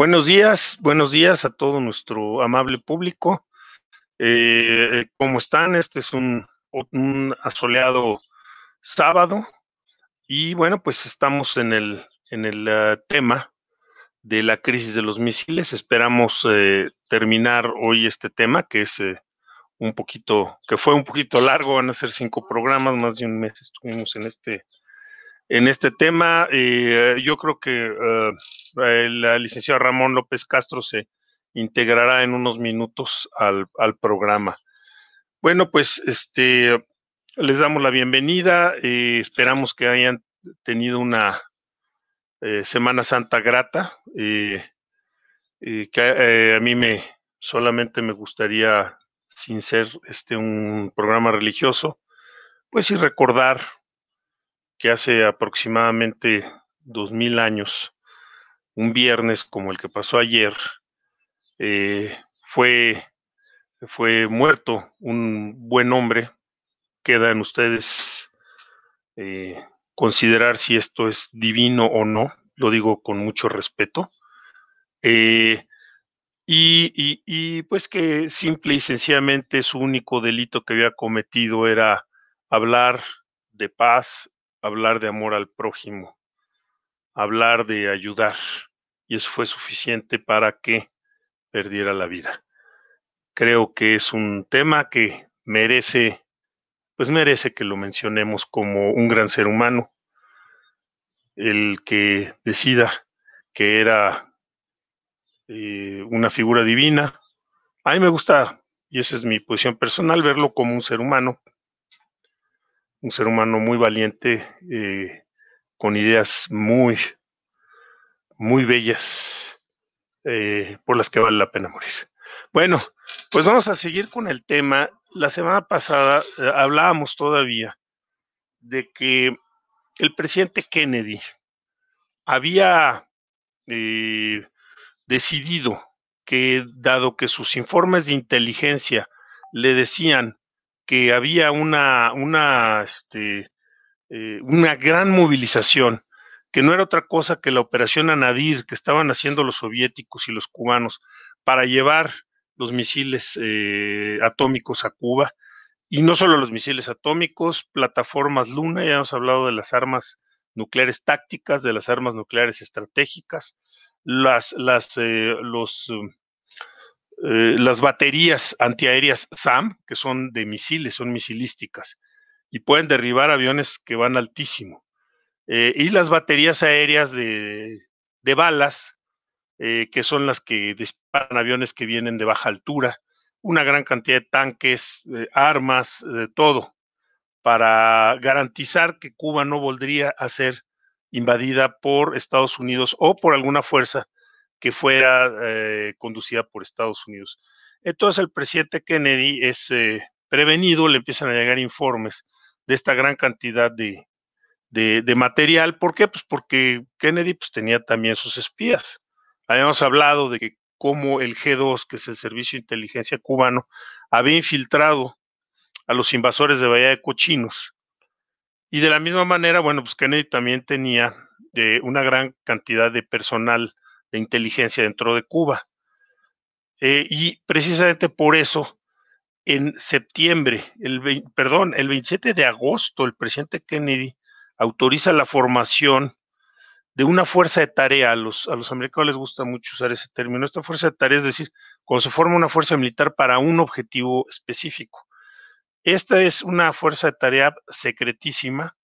Buenos días, buenos días a todo nuestro amable público. Eh, ¿Cómo están? Este es un, asoleado sábado y bueno, pues estamos en el, en el ah, tema de la crisis de los misiles. Esperamos eh, terminar hoy este tema que es eh, un poquito, que fue un poquito largo, van a ser cinco programas, más de un mes estuvimos en este, en este tema. Eh, yo creo que eh, eh, la licenciada Ramón López Castro se integrará en unos minutos al, programa. Bueno, pues este, les damos la bienvenida. y esperamos que hayan tenido una Semana Santa grata. que a mí me solamente me gustaría, sin ser este un programa religioso, pues sí recordar que hace aproximadamente dos mil años, un viernes como el que pasó ayer, eh, fue, fue muerto un buen hombre. queda en ustedes eh, considerar si esto es divino o no, lo digo con mucho respeto. Eh, y, y, pues que simple y sencillamente su único delito que había cometido era hablar de paz hablar de amor al prójimo, hablar de ayudar, y eso fue suficiente para que perdiera la vida. Creo que es un tema que merece, pues merece que lo mencionemos como un gran ser humano, el que decida que era eh, una figura divina. A mí me gusta, y esa es mi posición personal, verlo como un ser humano, un ser humano muy valiente, eh, con ideas muy, muy bellas, eh, por las que vale la pena morir. Bueno, pues vamos a seguir con el tema. La semana pasada eh, hablábamos todavía de que el presidente Kennedy había decidido que, dado que sus informes de inteligencia le decían que había una, una, este, eh, una gran movilización, que no era otra cosa que la operación Anadir que estaban haciendo los soviéticos y los cubanos para llevar los misiles eh, atómicos a Cuba. Y no solo los misiles atómicos, plataformas Luna, ya hemos hablado de las armas nucleares tácticas, de las armas nucleares estratégicas, las, las, eh, los um, eh, las baterías antiaéreas SAM, que son de misiles, son misilísticas, y pueden derribar aviones que van altísimo. Eh, y las baterías aéreas de, de balas, eh, que son las que disparan aviones que vienen de baja altura, una gran cantidad de tanques, armas, de todo, para garantizar que Cuba no volvería a ser invadida por Estados Unidos o por alguna fuerza que fuera eh, conducida por Estados Unidos. Entonces el presidente Kennedy es eh, prevenido, le empiezan a llegar informes de esta gran cantidad de, material. ¿Por qué? Pues porque Kennedy pues, tenía también sus espías. Habíamos hablado de que cómo el G2, que es el Servicio de Inteligencia cubano, había infiltrado a los invasores de Bahía de Cochinos. Y de la misma manera, bueno, pues Kennedy también tenía eh, una gran cantidad de personal de inteligencia dentro de Cuba. Eh, y precisamente por eso, en septiembre, el, perdón, el 27 de agosto, el presidente Kennedy autoriza la formación de una fuerza de tarea. A los, a los americanos les gusta mucho usar ese término. Esta fuerza de tarea es decir, cuando se forma una fuerza militar para un objetivo específico. Esta es una fuerza de tarea secretísima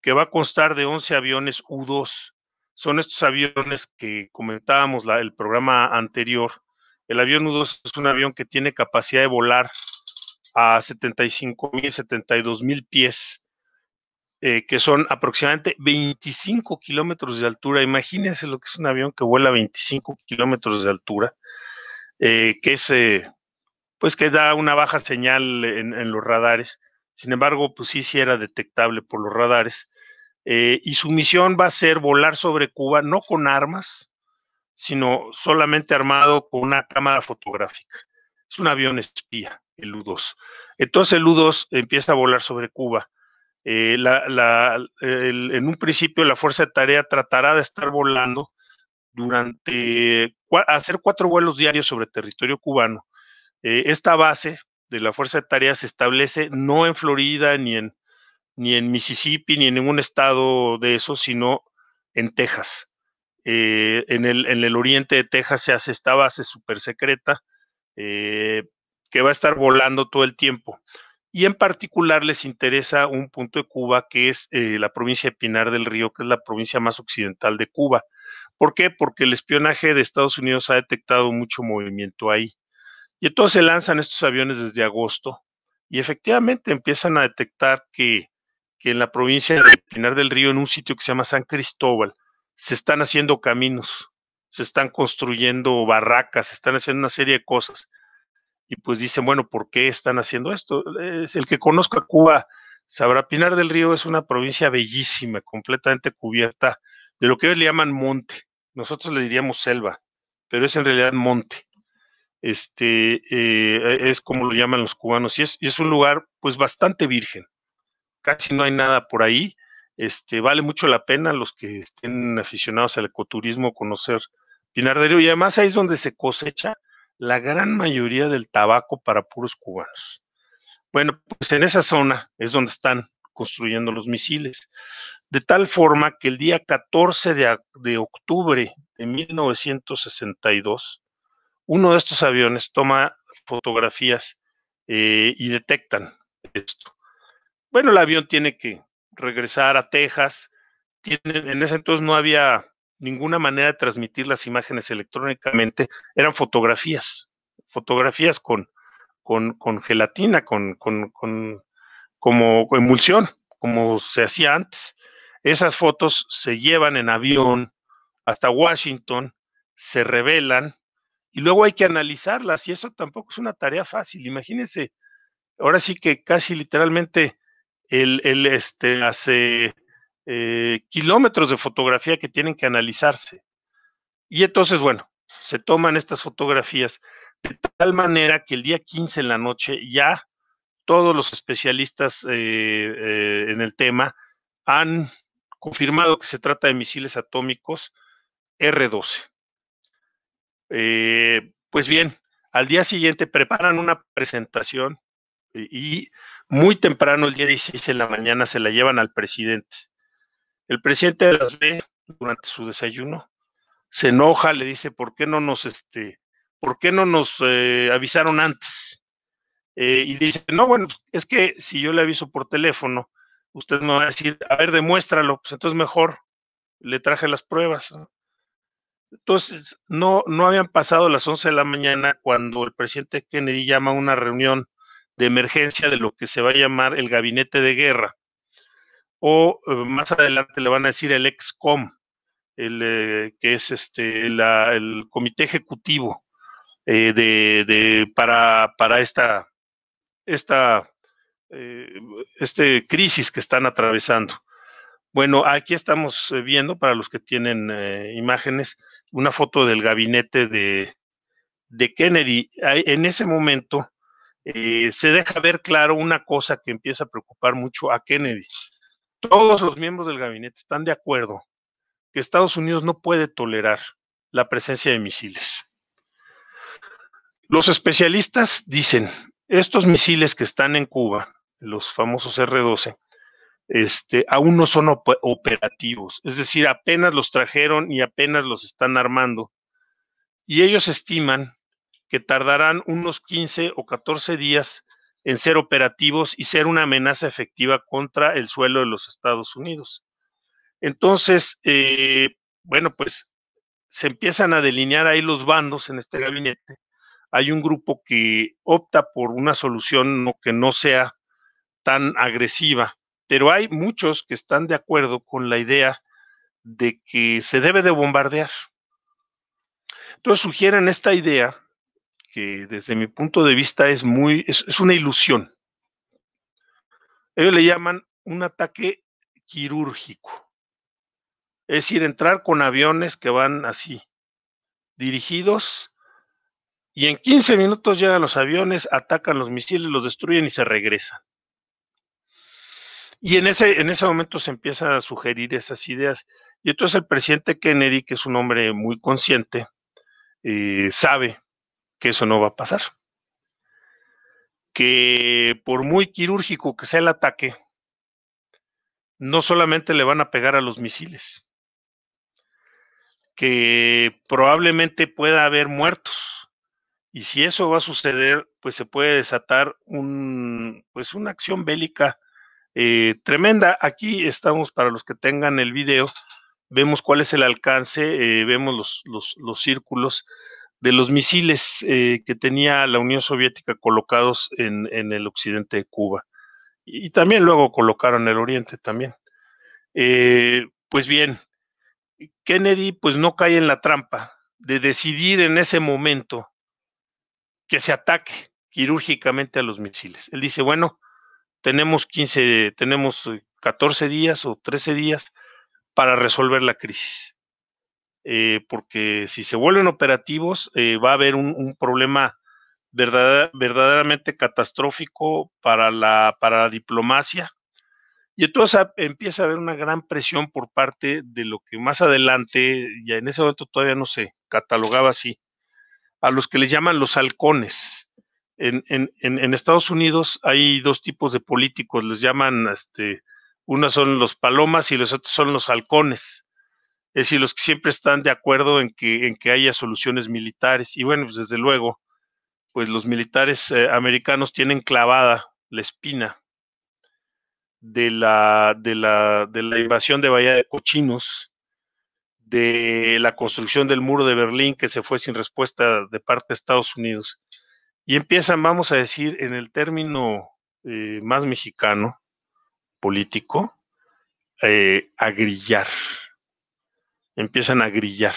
que va a constar de 11 aviones U-2 son estos aviones que comentábamos el programa anterior. El avión U-2 es un avión que tiene capacidad de volar a 75 mil, 72 mil pies, eh, que son aproximadamente 25 kilómetros de altura. Imagínense lo que es un avión que vuela 25 kilómetros de altura, eh, que eh, pues que da una baja señal en, los radares. Sin embargo, pues sí, sí era detectable por los radares. Eh, y su misión va a ser volar sobre Cuba, no con armas, sino solamente armado con una cámara fotográfica. Es un avión espía, el U-2. Entonces el U-2 empieza a volar sobre Cuba. Eh, en un principio la fuerza de tarea tratará de estar volando durante hacer cuatro vuelos diarios sobre territorio cubano. Eh, esta base de la fuerza de tarea se establece no en Florida ni en ni en Mississippi, ni en ningún estado de eso, sino en Texas. Eh, en, el, en, el, oriente de Texas se hace esta base súper secreta eh, que va a estar volando todo el tiempo. Y en particular les interesa un punto de Cuba, que es eh, la provincia de Pinar del Río, que es la provincia más occidental de Cuba. ¿Por qué? Porque el espionaje de Estados Unidos ha detectado mucho movimiento ahí. Y entonces se lanzan estos aviones desde agosto y efectivamente empiezan a detectar que que en la provincia de Pinar del Río, en un sitio que se llama San Cristóbal, se están haciendo caminos, se están construyendo barracas, se están haciendo una serie de cosas. Y pues dicen, bueno, ¿por qué están haciendo esto? Es el que conozca Cuba sabrá, Pinar del Río es una provincia bellísima, completamente cubierta de lo que ellos le llaman monte. Nosotros le diríamos selva, pero es en realidad monte. Este eh, es como lo llaman los cubanos, y es, y es un lugar pues bastante virgen casi no hay nada por ahí. Este, vale mucho la pena los que estén aficionados al ecoturismo conocer Pinar del Río. Y además ahí es donde se cosecha la gran mayoría del tabaco para puros cubanos. Bueno, pues en esa zona es donde están construyendo los misiles. De tal forma que el día 14 de, octubre de 1962, uno de estos aviones toma fotografías eh, y detectan esto bueno, el avión tiene que regresar a Texas. en ese entonces no había ninguna manera de transmitir las imágenes electrónicamente, eran fotografías, fotografías con, con, gelatina, con, con, como emulsión, como se hacía antes. Esas fotos se llevan en avión hasta Washington, se revelan y luego hay que analizarlas y eso tampoco es una tarea fácil. Imagínense, ahora sí que casi literalmente el este, hace eh, kilómetros de fotografía que tienen que analizarse. Y entonces, bueno, se toman estas fotografías de tal manera que el día 15 en la noche ya todos los especialistas eh, eh, en el tema han confirmado que se trata de misiles atómicos R-12. pues bien, al día siguiente preparan una presentación y muy temprano, el día 16 de la mañana, se la llevan al presidente. El presidente las ve durante su desayuno, se enoja, le dice, ¿por qué no nos, este, por qué no nos eh, avisaron antes? Eh, y dice, no, bueno, es que si yo le aviso por teléfono, usted me va a decir, a ver, demuéstralo, pues entonces mejor le traje las pruebas. Entonces, no, no habían pasado las 11 de la mañana cuando el presidente Kennedy llama a una reunión de emergencia de lo que se va a llamar el gabinete de guerra. O eh, más adelante le van a decir el excom, el, eh, que es este, el comité ejecutivo eh, de, para, para esta, esta este crisis que están atravesando. Bueno, aquí estamos viendo, para los que tienen imágenes, una foto del gabinete de, de Kennedy. En ese momento, eh, se deja ver claro una cosa que empieza a preocupar mucho a Kennedy. Todos los miembros del gabinete están de acuerdo que Estados Unidos no puede tolerar la presencia de misiles. Los especialistas dicen, estos misiles que están en Cuba, los famosos R-12, este, aún no son operativos, es decir, apenas los trajeron y apenas los están armando. Y ellos estiman que tardarán unos 15 o 14 días en ser operativos y ser una amenaza efectiva contra el suelo de los Estados Unidos. Entonces, eh, bueno, pues se empiezan a delinear ahí los bandos en este gabinete. Hay un grupo que opta por una solución que no sea tan agresiva, pero hay muchos que están de acuerdo con la idea de que se debe de bombardear. Entonces sugieren esta idea que desde mi punto de vista es muy, es, una ilusión. Ellos le llaman un ataque quirúrgico. Es decir, entrar con aviones que van así, dirigidos, y en 15 minutos llegan los aviones, atacan los misiles, los destruyen y se regresan. Y en ese, en ese momento se empieza a sugerir esas ideas. Y entonces el presidente Kennedy, que es un hombre muy consciente, eh, sabe que eso no va a pasar. Que por muy quirúrgico que sea el ataque, no solamente le van a pegar a los misiles, que probablemente pueda haber muertos. Y si eso va a suceder, pues se puede desatar un, pues una acción bélica eh, tremenda. Aquí estamos para los que tengan el video, vemos cuál es el alcance, eh, vemos los, los, los círculos de los misiles eh, que tenía la Unión Soviética colocados en, el occidente de Cuba. Y, también luego colocaron el oriente también. Eh, pues bien, Kennedy pues no cae en la trampa de decidir en ese momento que se ataque quirúrgicamente a los misiles. Él dice, bueno, tenemos 15, tenemos 14 eh, días o 13 días para resolver la crisis. Eh, porque si se vuelven operativos eh, va a haber un, problema verdaderamente catastrófico para la, diplomacia. Y entonces ah, empieza a haber una gran presión por parte de lo que más adelante, ya en ese momento todavía no se catalogaba así, a los que les llaman los halcones. En, en, Estados Unidos hay dos tipos de políticos, les llaman, este, unos son los palomas y los otros son los halcones es decir, los que siempre están de acuerdo en que, en que haya soluciones militares. Y bueno, pues, desde luego, pues los militares eh, americanos tienen clavada la espina de la, de, la, invasión de Bahía de Cochinos, de la construcción del muro de Berlín que se fue sin respuesta de parte de Estados Unidos. Y empiezan, vamos a decir, en el término eh, más mexicano, político, eh, a grillar empiezan a grillar.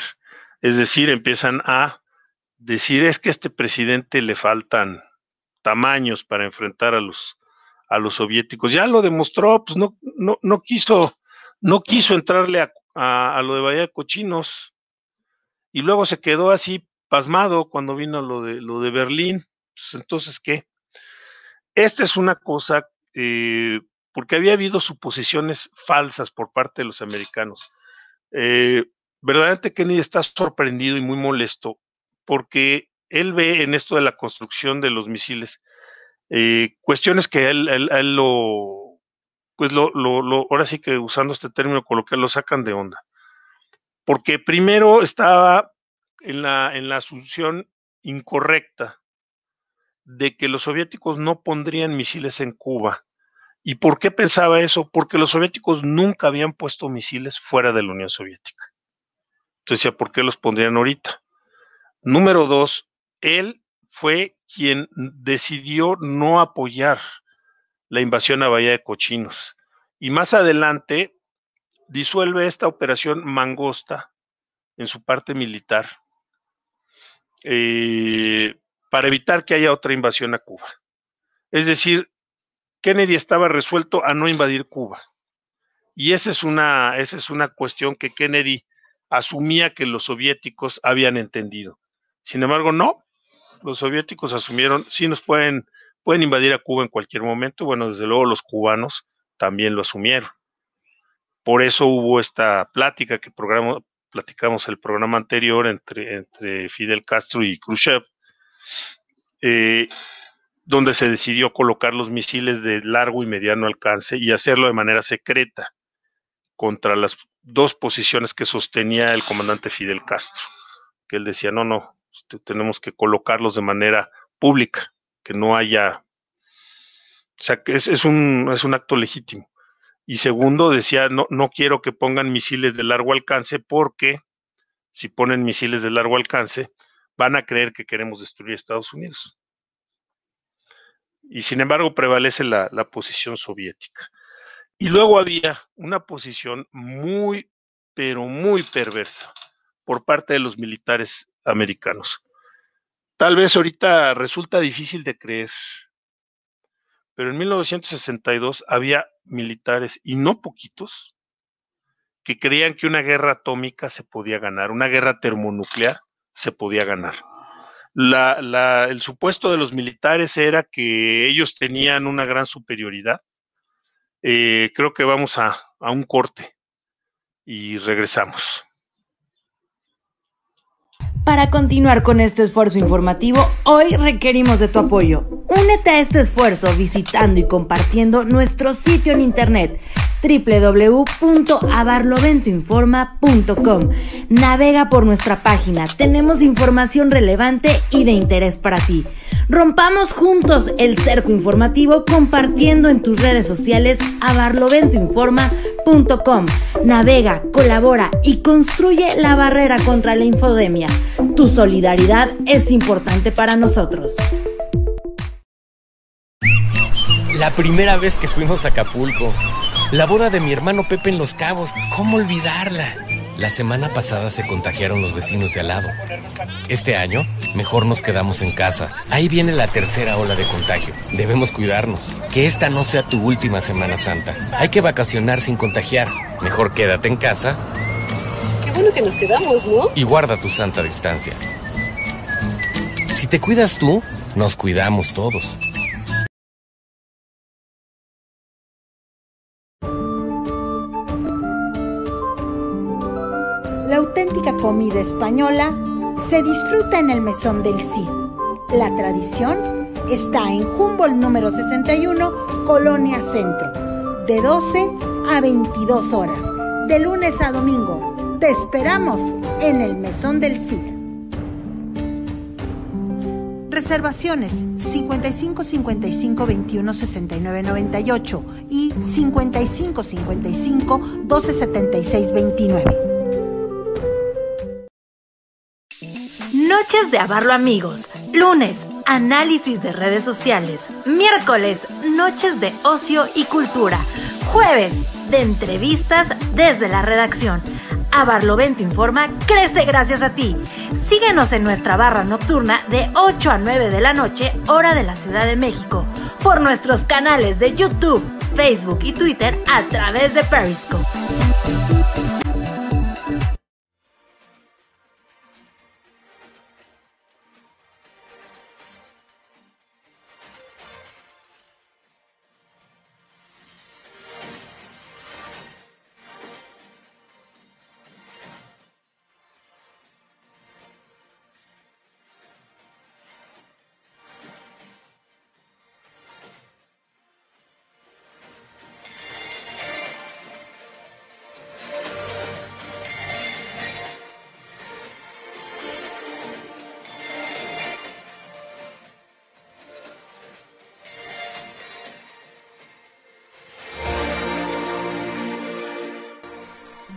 Es decir, empiezan a decir es que a este presidente le faltan tamaños para enfrentar a los, a los soviéticos. Ya lo demostró, pues no, no, no quiso, no quiso entrarle a, a, lo de Bahía de Cochinos. Y luego se quedó así pasmado cuando vino lo de, lo de Berlín. Pues, entonces, ¿qué? Esta es una cosa, eh, porque había habido suposiciones falsas por parte de los americanos eh, verdaderamente Kennedy está sorprendido y muy molesto porque él ve en esto de la construcción de los misiles eh, cuestiones que él, lo, pues lo, lo, ahora sí que usando este término coloquial, lo sacan de onda. Porque primero estaba en la, en la asunción incorrecta de que los soviéticos no pondrían misiles en Cuba ¿Y por qué pensaba eso? Porque los soviéticos nunca habían puesto misiles fuera de la Unión Soviética. Entonces decía, ¿por qué los pondrían ahorita? Número dos, él fue quien decidió no apoyar la invasión a Bahía de Cochinos. Y más adelante disuelve esta operación Mangosta en su parte militar eh, para evitar que haya otra invasión a Cuba. Es decir, Kennedy estaba resuelto a no invadir Cuba. Y esa es una, esa es una cuestión que Kennedy asumía que los soviéticos habían entendido. Sin embargo, no. Los soviéticos asumieron, sí nos pueden, pueden invadir a Cuba en cualquier momento. Bueno, desde luego los cubanos también lo asumieron. Por eso hubo esta plática que programo, platicamos el programa anterior entre, entre Fidel Castro y Khrushchev. Eh, donde se decidió colocar los misiles de largo y mediano alcance y hacerlo de manera secreta contra las dos posiciones que sostenía el comandante Fidel Castro, que él decía, no, no, este, tenemos que colocarlos de manera pública, que no haya... O sea, que es, es, un, es un acto legítimo. Y segundo, decía, no, no quiero que pongan misiles de largo alcance porque si ponen misiles de largo alcance, van a creer que queremos destruir Estados Unidos y sin embargo prevalece la, la posición soviética. Y luego había una posición muy, pero muy perversa por parte de los militares americanos. Tal vez ahorita resulta difícil de creer, pero en 1962 había militares, y no poquitos, que creían que una guerra atómica se podía ganar, una guerra termonuclear se podía ganar la, el supuesto de los militares era que ellos tenían una gran superioridad. Eh, creo que vamos a, a un corte y regresamos. Para continuar con este esfuerzo informativo, hoy requerimos de tu apoyo. Únete a este esfuerzo visitando y compartiendo nuestro sitio en internet www.abarloventoinforma.com. Navega por nuestra página, tenemos información relevante y de interés para ti. Rompamos juntos el cerco informativo compartiendo en tus redes sociales abarloventoinforma.com. Navega, colabora y construye la barrera contra la infodemia. Tu solidaridad es importante para nosotros. La primera vez que fuimos a Acapulco la boda de mi hermano Pepe en Los Cabos, ¿cómo olvidarla? La semana pasada se contagiaron los vecinos de al lado. Este año, mejor nos quedamos en casa. Ahí viene la tercera ola de contagio. Debemos cuidarnos. Que esta no sea tu última Semana Santa. Hay que vacacionar sin contagiar. Mejor quédate en casa. Qué bueno que nos quedamos, ¿no? Y guarda tu santa distancia. Si te cuidas tú, nos cuidamos todos. La comida española se disfruta en el Mesón del Cid. La tradición está en Humboldt número 61, Colonia Centro, de 12 a 22 horas, de lunes a domingo. Te esperamos en el Mesón del Cid. Reservaciones 55 55 21 69 98 y 55 55 12 76 29. Noches de Abarlo Amigos. Lunes, análisis de redes sociales. Miércoles, noches de ocio y cultura. Jueves, de entrevistas desde la redacción. Abarlovento Informa crece gracias a ti. Síguenos en nuestra barra nocturna de 8 a 9 de la noche, hora de la Ciudad de México, por nuestros canales de YouTube, Facebook y Twitter a través de Periscope.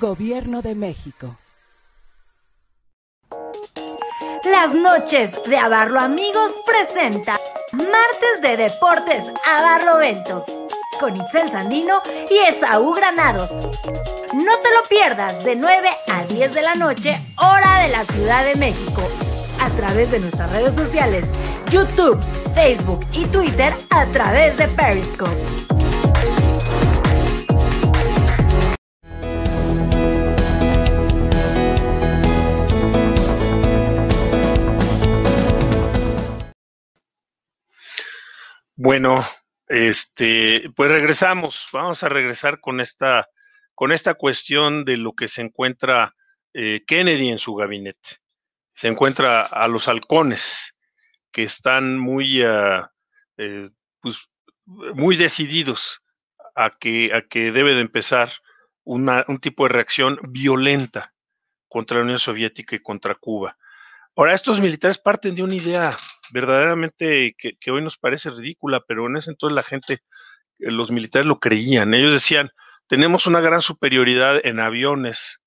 Gobierno de México. Las noches de Abarro Amigos presenta Martes de Deportes Vento con Itzel Sandino y Esaú Granados. No te lo pierdas de 9 a 10 de la noche, hora de la Ciudad de México, a través de nuestras redes sociales, YouTube, Facebook y Twitter a través de Periscope. Bueno, este, pues regresamos, vamos a regresar con esta, con esta cuestión de lo que se encuentra eh, Kennedy en su gabinete. Se encuentra a los halcones que están muy, ah, eh, pues, muy decididos a que, a que debe de empezar un tipo de reacción violenta contra la Unión Soviética y contra Cuba. Ahora, estos militares parten de una idea verdaderamente que, hoy nos parece ridícula, pero en ese entonces la gente, eh, los militares lo creían. Ellos decían, tenemos una gran superioridad en aviones,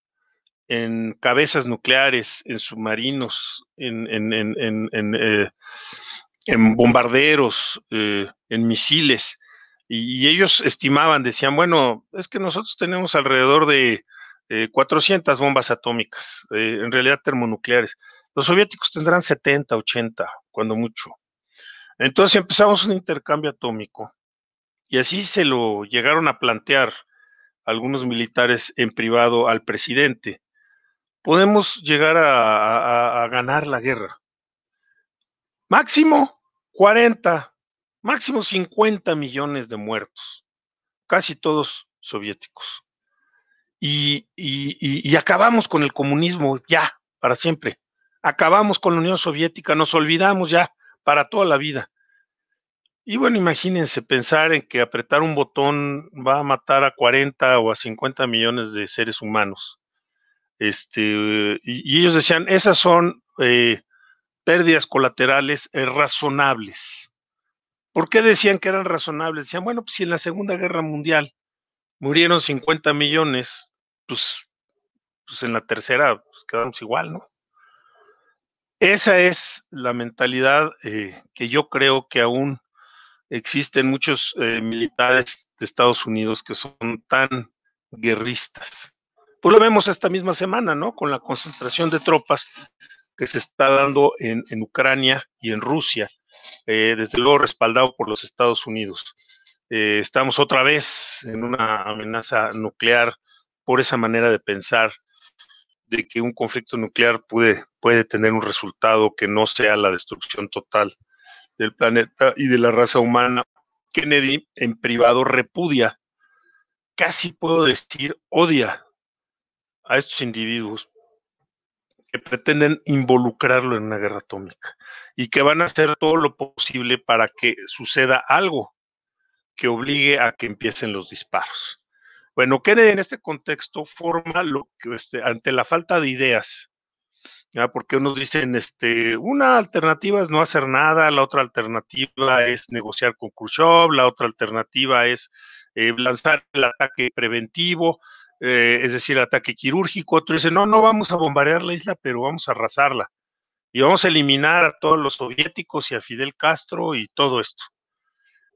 en cabezas nucleares, en submarinos, en, eh, bombarderos, eh, en misiles. Y, ellos estimaban, decían, bueno, es que nosotros tenemos alrededor de 400 bombas atómicas, en realidad termonucleares. Los soviéticos tendrán 70, 80, cuando mucho. Entonces empezamos un intercambio atómico y así se lo llegaron a plantear algunos militares en privado al presidente. Podemos llegar a, ganar la guerra. Máximo 40, máximo 50 millones de muertos, casi todos soviéticos. y acabamos con el comunismo ya, para siempre acabamos con la Unión Soviética, nos olvidamos ya para toda la vida. Y bueno, imagínense pensar en que apretar un botón va a matar a 40 o a 50 millones de seres humanos. Este, y, ellos decían, esas son eh, pérdidas colaterales razonables. ¿Por qué decían que eran razonables? Decían, bueno, pues si en la Segunda Guerra Mundial murieron 50 millones, pues, pues, en la tercera pues, quedamos igual, ¿no? Esa es la mentalidad eh, que yo creo que aún existen muchos eh, militares de Estados Unidos que son tan guerristas. Pues lo vemos esta misma semana, ¿no? Con la concentración de tropas que se está dando en, Ucrania y en Rusia, eh, desde luego respaldado por los Estados Unidos. estamos otra vez en una amenaza nuclear por esa manera de pensar de que un conflicto nuclear puede, puede tener un resultado que no sea la destrucción total del planeta y de la raza humana. Kennedy en privado repudia, casi puedo decir odia a estos individuos que pretenden involucrarlo en una guerra atómica y que van a hacer todo lo posible para que suceda algo que obligue a que empiecen los disparos. Bueno, Kennedy en este contexto forma lo que este, ante la falta de ideas, porque unos dicen, este, una alternativa es no hacer nada, la otra alternativa es negociar con Khrushchev, la otra alternativa es eh, lanzar el ataque preventivo, eh, es decir, el ataque quirúrgico, otro dice, no, no vamos a bombardear la isla, pero vamos a arrasarla y vamos a eliminar a todos los soviéticos y a Fidel Castro y todo esto.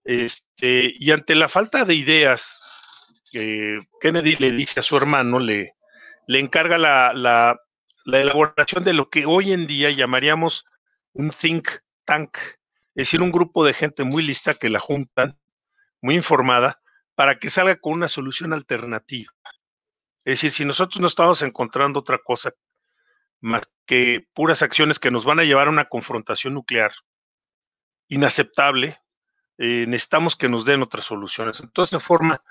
Este, y ante la falta de ideas, eh, Kennedy le dice a su hermano, le, le encarga la, elaboración de lo que hoy en día llamaríamos un think tank, es decir, un grupo de gente muy lista que la juntan, muy informada, para que salga con una solución alternativa. Es decir, si nosotros no estamos encontrando otra cosa más que puras acciones que nos van a llevar a una confrontación nuclear inaceptable, eh, necesitamos que nos den otras soluciones. Entonces, de forma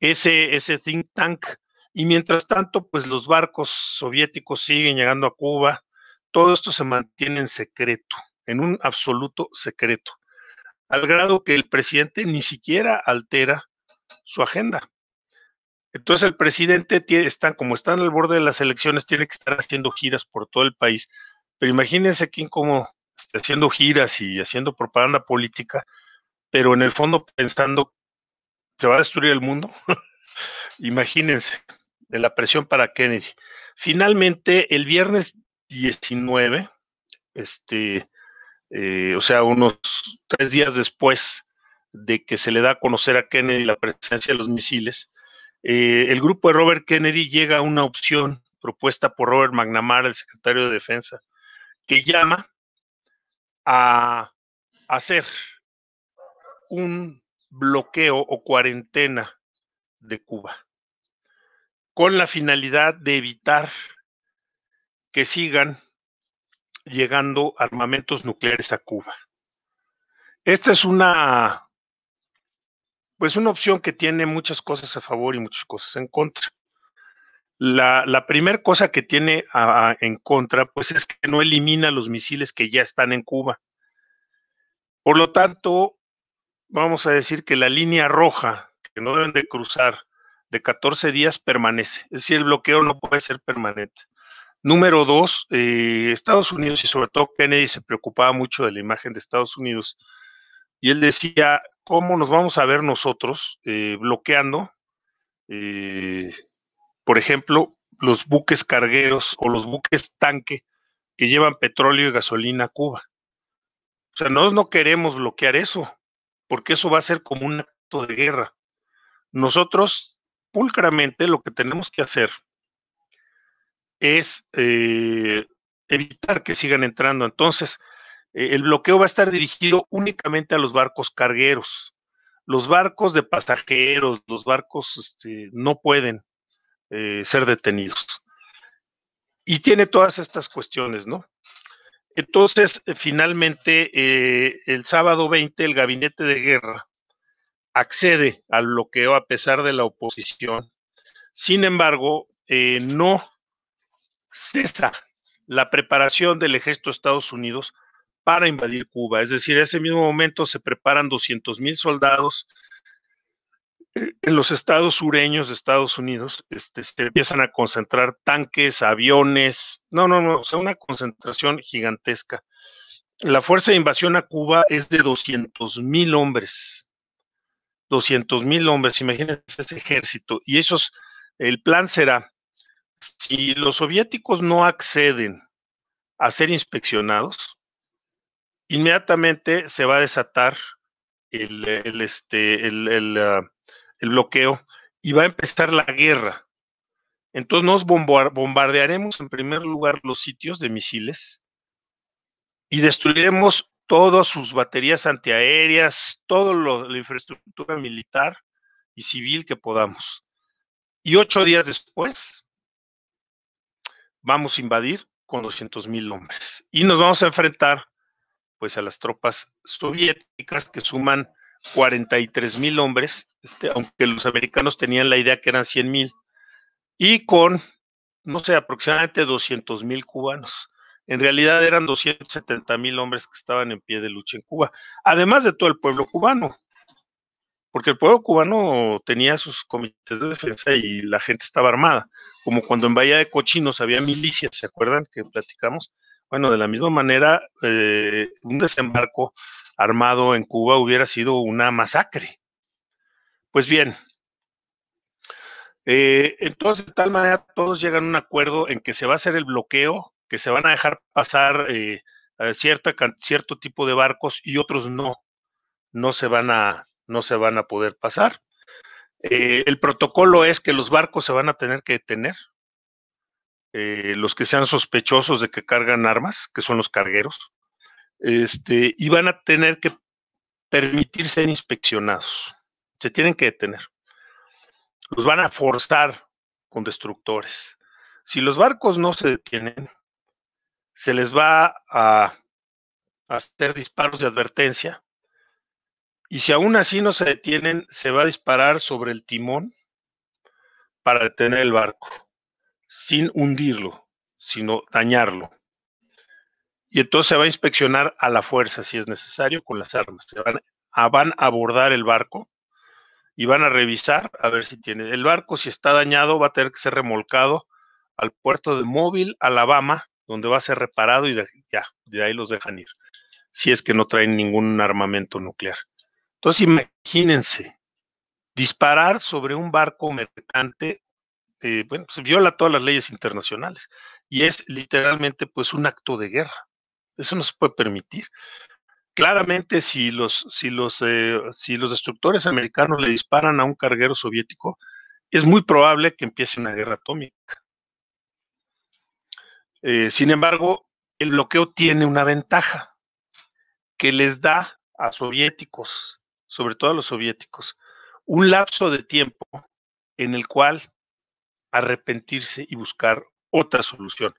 ese, ese think tank. Y mientras tanto, pues los barcos soviéticos siguen llegando a Cuba. Todo esto se mantiene en secreto, en un absoluto secreto, al grado que el presidente ni siquiera altera su agenda. Entonces el presidente tiene, están, como están al borde de las elecciones, tiene que estar haciendo giras por todo el país. Pero imagínense aquí como haciendo giras y haciendo propaganda política, pero en el fondo pensando se va a destruir el mundo. Imagínense, de la presión para Kennedy. Finalmente, el viernes 19, este, eh, o sea, unos tres días después de que se le da a conocer a Kennedy la presencia de los misiles, eh, el grupo de Robert Kennedy llega a una opción propuesta por Robert McNamara, el secretario de Defensa, que llama a hacer un bloqueo o cuarentena de Cuba, con la finalidad de evitar que sigan llegando armamentos nucleares a Cuba. Esta es una pues una opción que tiene muchas cosas a favor y muchas cosas en contra. La, la primera cosa que tiene en contra, pues es que no elimina los misiles que ya están en Cuba. Por lo tanto, vamos a decir que la línea roja que no deben de cruzar de 14 días permanece. Es decir, el bloqueo no puede ser permanente. Número dos, eh, Estados Unidos y sobre todo Kennedy se preocupaba mucho de la imagen de Estados Unidos y él decía, ¿cómo nos vamos a ver nosotros eh, bloqueando, eh, por ejemplo, los buques cargueros o los buques tanque que llevan petróleo y gasolina a Cuba? O sea, nosotros no queremos bloquear eso porque eso va a ser como un acto de guerra. Nosotros, pulcramente, lo que tenemos que hacer es eh, evitar que sigan entrando. Entonces, eh, el bloqueo va a estar dirigido únicamente a los barcos cargueros. Los barcos de pasajeros, los barcos este, no pueden eh, ser detenidos. Y tiene todas estas cuestiones, ¿no? Entonces, eh, finalmente, eh, el sábado 20, el gabinete de guerra accede al bloqueo a pesar de la oposición. Sin embargo, eh, no cesa la preparación del ejército de Estados Unidos para invadir Cuba. Es decir, en ese mismo momento se preparan 200 mil soldados en los estados sureños de Estados Unidos este, se empiezan a concentrar tanques, aviones, no, no, no, o sea, una concentración gigantesca. La fuerza de invasión a Cuba es de 200 mil hombres. 200 mil hombres, imagínense ese ejército. Y ellos, el plan será, si los soviéticos no acceden a ser inspeccionados, inmediatamente se va a desatar el, este, el, ah, el bloqueo, y va a empezar la guerra. Entonces nos bombardearemos en primer lugar los sitios de misiles y destruiremos todas sus baterías antiaéreas, toda la infraestructura militar y civil que podamos. Y ocho días después vamos a invadir con 200 mil hombres y nos vamos a enfrentar pues a las tropas soviéticas que suman 43 mil hombres, este, aunque los americanos tenían la idea que eran 100 mil, y con, no sé, aproximadamente 200 mil cubanos. En realidad eran 270 mil hombres que estaban en pie de lucha en Cuba, además de todo el pueblo cubano, porque el pueblo cubano tenía sus comités de defensa y la gente estaba armada, como cuando en Bahía de Cochinos había milicias, ¿se acuerdan que platicamos? Bueno, de la misma manera, eh, un desembarco armado en Cuba hubiera sido una masacre. Pues bien, eh, entonces de tal manera todos llegan a un acuerdo en que se va a hacer el bloqueo, que se van a dejar pasar eh, cierta, cierto tipo de barcos y otros no, no se van a, no se van a poder pasar. Eh, el protocolo es que los barcos se van a tener que detener, los que sean sospechosos de que cargan armas, que son los cargueros, este, y van a tener que permitir ser inspeccionados. Se tienen que detener. Los van a forzar con destructores. Si los barcos no se detienen, se les va a hacer disparos de advertencia. Y si aún así no se detienen, se va a disparar sobre el timón para detener el barco, sin hundirlo, sino dañarlo. Y entonces se va a inspeccionar a la fuerza, si es necesario, con las armas. Se van a, van a abordar el barco y van a revisar a ver si tiene. El barco, si está dañado, va a tener que ser remolcado al puerto de Móvil, Alabama, donde va a ser reparado y de, ya, de ahí los dejan ir. Si es que no traen ningún armamento nuclear. Entonces, imagínense, disparar sobre un barco mercante, eh, bueno, se pues viola todas las leyes internacionales y es literalmente pues un acto de guerra. Eso no se puede permitir. Claramente, si los, si los, eh, si los destructores americanos le disparan a un carguero soviético, es muy probable que empiece una guerra atómica. Eh, sin embargo, el bloqueo tiene una ventaja que les da a soviéticos, sobre todo a los soviéticos, un lapso de tiempo en el cual arrepentirse y buscar otra solución.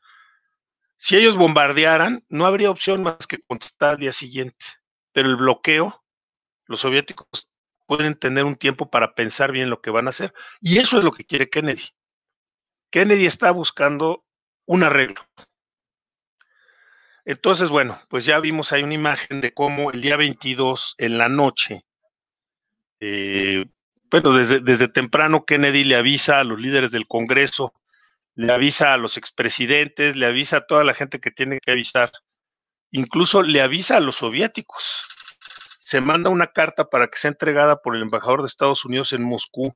Si ellos bombardearan, no habría opción más que contestar al día siguiente. Pero el bloqueo, los soviéticos pueden tener un tiempo para pensar bien lo que van a hacer. Y eso es lo que quiere Kennedy. Kennedy está buscando un arreglo. Entonces, bueno, pues ya vimos ahí una imagen de cómo el día 22, en la noche, eh, bueno, desde, desde temprano Kennedy le avisa a los líderes del Congreso le avisa a los expresidentes, le avisa a toda la gente que tiene que avisar, incluso le avisa a los soviéticos. Se manda una carta para que sea entregada por el embajador de Estados Unidos en Moscú,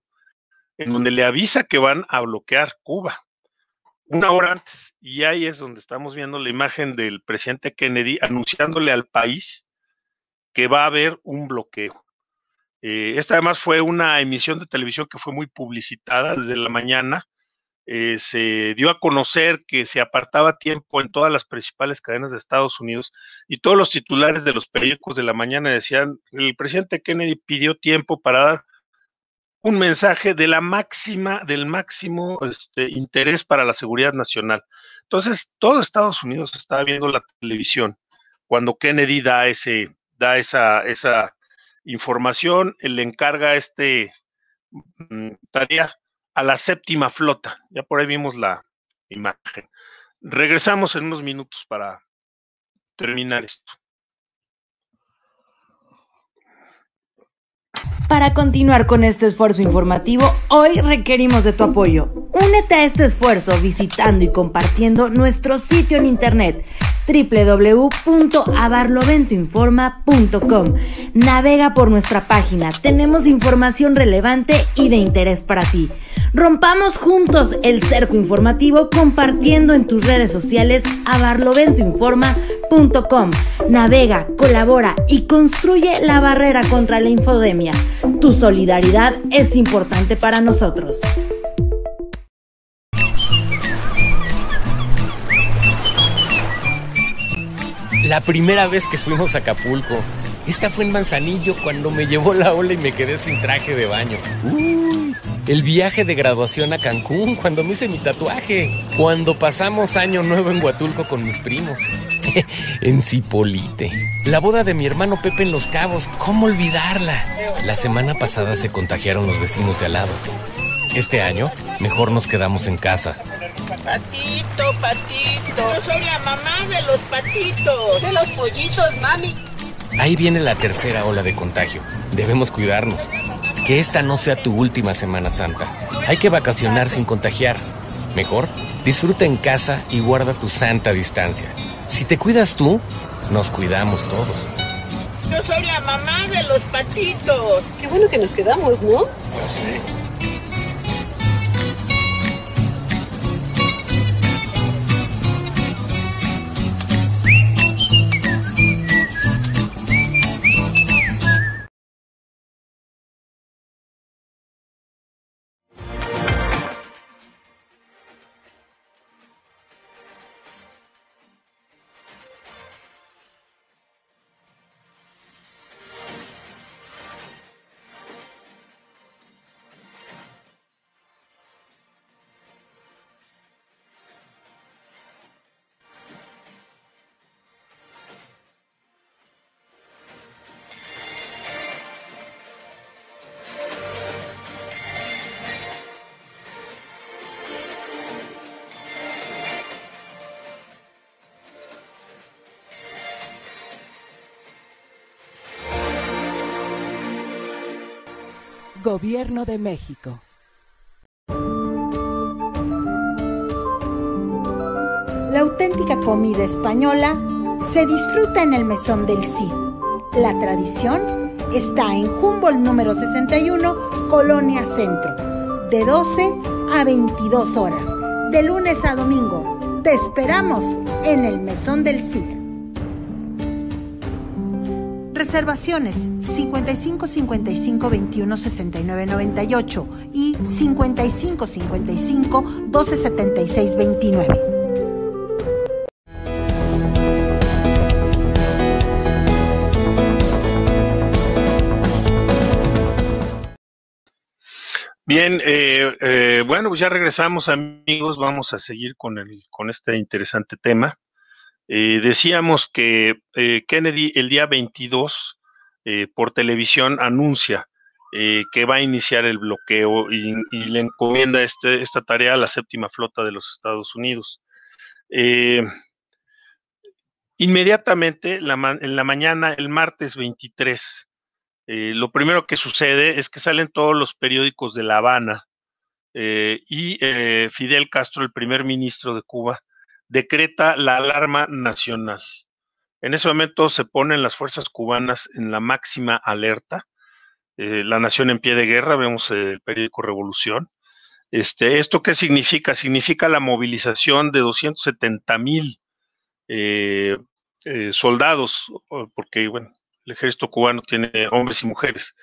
en donde le avisa que van a bloquear Cuba una hora antes. Y ahí es donde estamos viendo la imagen del presidente Kennedy anunciándole al país que va a haber un bloqueo. Eh, esta además fue una emisión de televisión que fue muy publicitada desde la mañana eh, se dio a conocer que se apartaba tiempo en todas las principales cadenas de Estados Unidos y todos los titulares de los periódicos de la mañana decían, el presidente Kennedy pidió tiempo para dar un mensaje de la máxima, del máximo este, interés para la seguridad nacional. Entonces, todo Estados Unidos estaba viendo la televisión cuando Kennedy da, ese, da esa, esa información, le encarga este mm, tarea a la séptima flota. Ya por ahí vimos la imagen. Regresamos en unos minutos para terminar esto. Para continuar con este esfuerzo informativo, hoy requerimos de tu apoyo. Únete a este esfuerzo visitando y compartiendo nuestro sitio en internet www.abarloventoinforma.com. Navega por nuestra página, tenemos información relevante y de interés para ti. Rompamos juntos el cerco informativo compartiendo en tus redes sociales abarloventoinforma.com. Navega, colabora y construye la barrera contra la infodemia. Tu solidaridad es importante para nosotros. la primera vez que fuimos a Acapulco. Esta fue en Manzanillo cuando me llevó la ola y me quedé sin traje de baño. el viaje de graduación a Cancún cuando me hice mi tatuaje. Cuando pasamos Año Nuevo en Huatulco con mis primos. en Cipolite. La boda de mi hermano Pepe en Los Cabos. ¿Cómo olvidarla? La semana pasada se contagiaron los vecinos de al lado. Este año, mejor nos quedamos en casa. Patito, patito, Yo soy la mamá de los patitos. De los pollitos, mami. Ahí viene la tercera ola de contagio. Debemos cuidarnos. Que esta no sea tu última Semana Santa. Hay que vacacionar sin contagiar. Mejor, disfruta en casa y guarda tu santa distancia. Si te cuidas tú, nos cuidamos todos. Yo soy la mamá de los patitos. Qué bueno que nos quedamos, ¿no? Pues sí. Gobierno de México. La auténtica comida española se disfruta en el Mesón del Cid. La tradición está en Humboldt número 61, Colonia Centro, de 12 a 22 horas, de lunes a domingo. Te esperamos en el Mesón del Cid. Reservaciones 55 55 21 69 98 y 55 55 12 76 29. Bien, eh, eh bueno, pues ya regresamos amigos, vamos a seguir con, el, con este interesante tema. Eh, decíamos que eh, Kennedy el día 22 eh, por televisión anuncia que va a iniciar el bloqueo y, le encomienda este, esta tarea a la séptima flota de los Estados Unidos. inmediatamente, en la mañana, el martes 23, lo primero que sucede es que salen todos los periódicos de La Habana y Fidel Castro, el primer ministro de Cuba, decreta la alarma nacional. En ese momento se ponen las fuerzas cubanas en la máxima alerta. Eh, la nación en pie de guerra, vemos eh, el periódico Revolución. Este, ¿Esto qué significa? Significa la movilización de 270 mil eh, soldados, porque bueno, el ejército cubano tiene hombres y mujeres,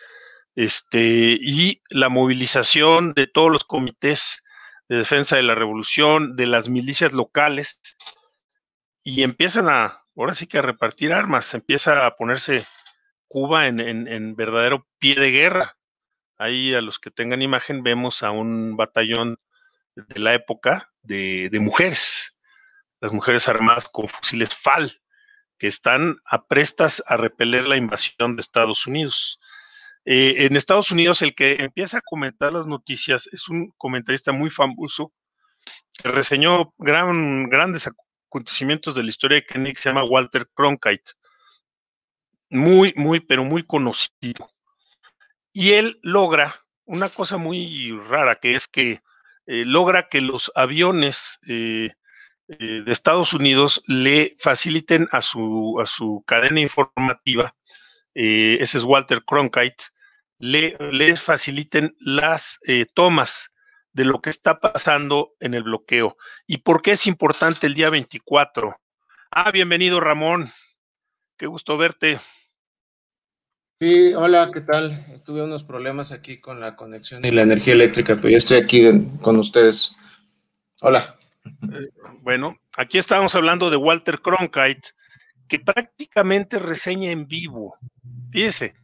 este, y la movilización de todos los comités de defensa de la revolución, de las milicias locales, y empiezan a, ahora sí que a repartir armas, empieza a ponerse Cuba en, verdadero pie de guerra. Ahí a los que tengan imagen vemos a un batallón de la época de, de mujeres, las mujeres armadas con fusiles FAL, que están a prestas a repeler la invasión de Estados Unidos. Eh, en Estados Unidos, el que empieza a comentar las noticias es un comentarista muy famoso que reseñó grandes acontecimientos de la historia de Kennedy que se llama Walter Cronkite. Muy, muy, pero muy conocido. Y él logra una cosa muy rara, que es que eh, logra que los aviones eh, de Estados Unidos le faciliten a su, a su cadena informativa eh, ese es Walter Cronkite, les faciliten las eh, tomas de lo que está pasando en el bloqueo. ¿Y por qué es importante el día 24? Ah, bienvenido Ramón, qué gusto verte. Sí, hola, ¿qué tal? Tuve unos problemas aquí con la conexión y la energía eléctrica, pero ya estoy aquí con ustedes. Hola. Eh, bueno, aquí estábamos hablando de Walter Cronkite, que prácticamente reseña en vivo. fíjense,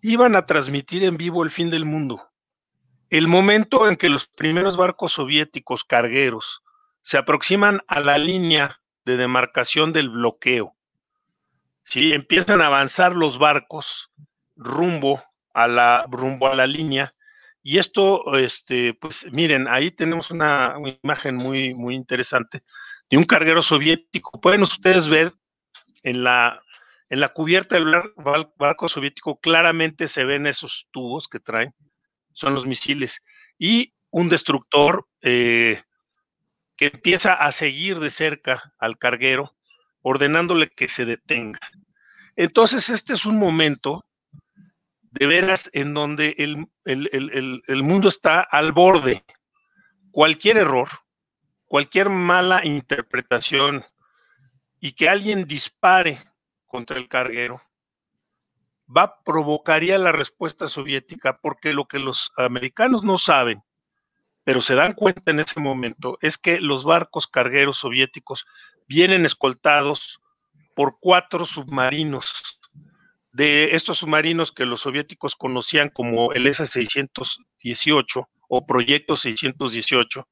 iban a transmitir en vivo el fin del mundo. El momento en que los primeros barcos soviéticos cargueros se aproximan a la línea de demarcación del bloqueo. Si empiezan a avanzar los barcos rumbo a la, rumbo a la línea, y esto, este, pues miren, ahí tenemos una, una imagen muy, muy interesante de un carguero soviético. Pueden ustedes ver en la, en la cubierta del barco soviético claramente se ven esos tubos que traen, son los misiles, y un destructor eh, que empieza a seguir de cerca al carguero, ordenándole que se detenga. Entonces, este es un momento de veras en donde el, el mundo está al borde. Cualquier error, cualquier mala interpretación, y que alguien dispare contra el carguero, va, provocaría la respuesta soviética, porque lo que los americanos no saben, pero se dan cuenta en ese momento, es que los barcos cargueros soviéticos vienen escoltados por cuatro submarinos. De estos submarinos que los soviéticos conocían como el S-618 o Proyecto 618,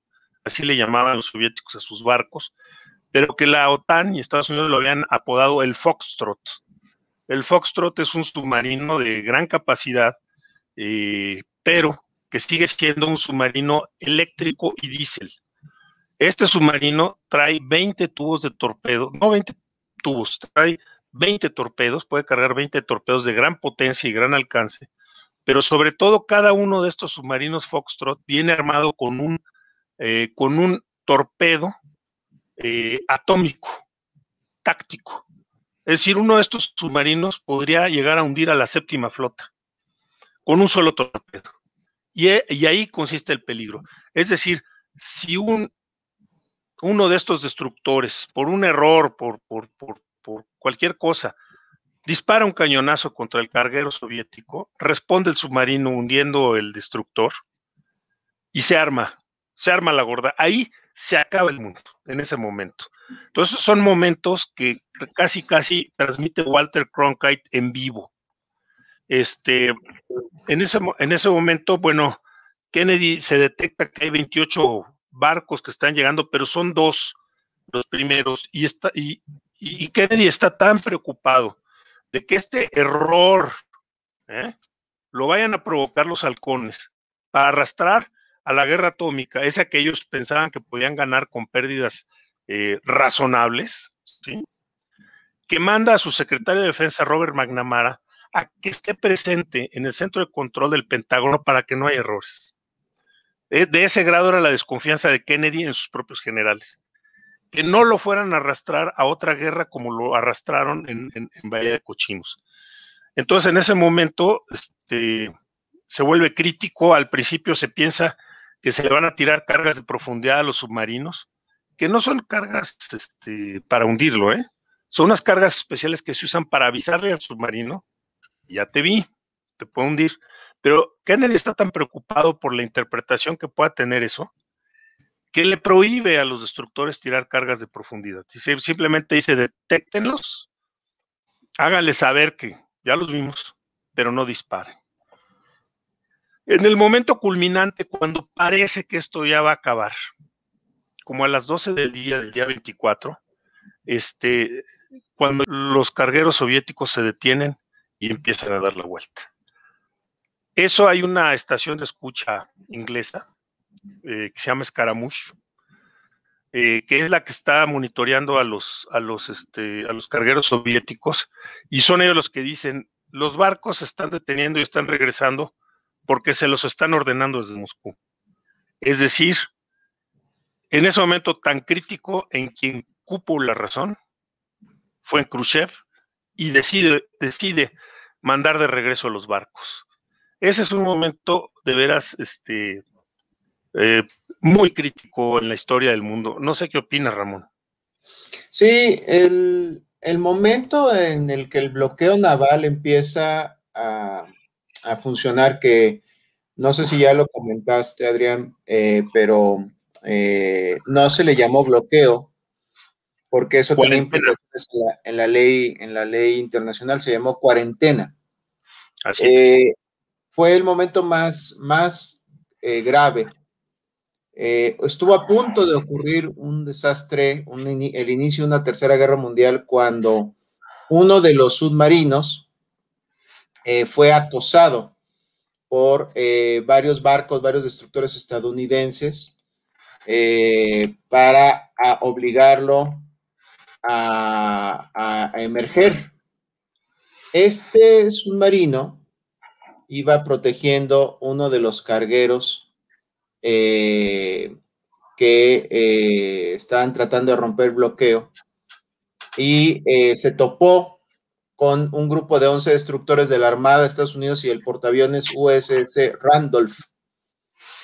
así le llamaban los soviéticos a sus barcos, pero que la OTAN y Estados Unidos lo habían apodado el Foxtrot. El Foxtrot es un submarino de gran capacidad, eh, pero que sigue siendo un submarino eléctrico y diésel. Este submarino trae 20 tubos de torpedo, no 20 tubos, trae 20 torpedos, puede cargar 20 torpedos de gran potencia y gran alcance, pero sobre todo cada uno de estos submarinos Foxtrot viene armado con un, eh, con un torpedo eh, atómico, táctico. Es decir, uno de estos submarinos podría llegar a hundir a la séptima flota con un solo torpedo. Y, ahí consiste el peligro. Es decir, si un, uno de estos destructores, por un error, por, por cualquier cosa, dispara un cañonazo contra el carguero soviético, responde el submarino hundiendo el destructor y se arma, se arma la gorda. Ahí se acaba el mundo en ese momento. Entonces son momentos que casi, casi transmite Walter Cronkite en vivo. Este, en, ese, en ese momento, bueno, Kennedy se detecta que hay 28 barcos que están llegando, pero son dos los primeros. Y, está, y, Kennedy está tan preocupado de que este error ¿eh? lo vayan a provocar los halcones para arrastrar a la guerra atómica, esa que ellos pensaban que podían ganar con pérdidas eh, razonables, que manda a su secretario de defensa, Robert McNamara, a que esté presente en el centro de control del Pentágono para que no haya errores. De, ese grado era la desconfianza de Kennedy en sus propios generales. Que no lo fueran a arrastrar a otra guerra como lo arrastraron en, Bahía de Cochinos. Entonces, en ese momento, este, se vuelve crítico. Al principio se piensa que se le van a tirar cargas de profundidad a los submarinos, que no son cargas este, para hundirlo, ¿eh? son unas cargas especiales que se usan para avisarle al submarino, ya te vi, te puedo hundir. Pero Kennedy está tan preocupado por la interpretación que pueda tener eso, que le prohíbe a los destructores tirar cargas de profundidad. Y simplemente dice, detéctenlos, háganle saber que ya los vimos, pero no disparen. En el momento culminante, cuando parece que esto ya va a acabar, como a las 12 del día del día 24, este, cuando los cargueros soviéticos se detienen y empiezan a dar la vuelta. Eso hay una estación de escucha inglesa eh, que se llama Scaramouche, eh, que es la que está monitoreando a los, a, los, este, a los cargueros soviéticos y son ellos los que dicen, los barcos se están deteniendo y están regresando porque se los están ordenando desde Moscú. Es decir, en ese momento tan crítico en quien cupo la razón fue en Khrushchev y decide, decide mandar de regreso a los barcos. Ese es un momento de veras este, eh, muy crítico en la historia del mundo. No sé qué opina Ramón. Sí, el momento en el que el bloqueo naval empieza a a funcionar, que no sé si ya lo comentaste, Adrián, eh, pero eh, no se le llamó bloqueo, porque eso tiene en la, ley, en la ley internacional, se llamó cuarentena. Así eh, fue el momento más, más grave. estuvo a punto de ocurrir un desastre, el inicio de una tercera guerra mundial, cuando uno de los submarinos, eh, fue acosado por eh, varios barcos, varios destructores estadounidenses eh, para obligarlo a, emerger. Este submarino iba protegiendo uno de los cargueros que estaban tratando de romper bloqueo y se topó con un grupo de 11 destructores de la Armada de Estados Unidos y el portaaviones USS Randolph.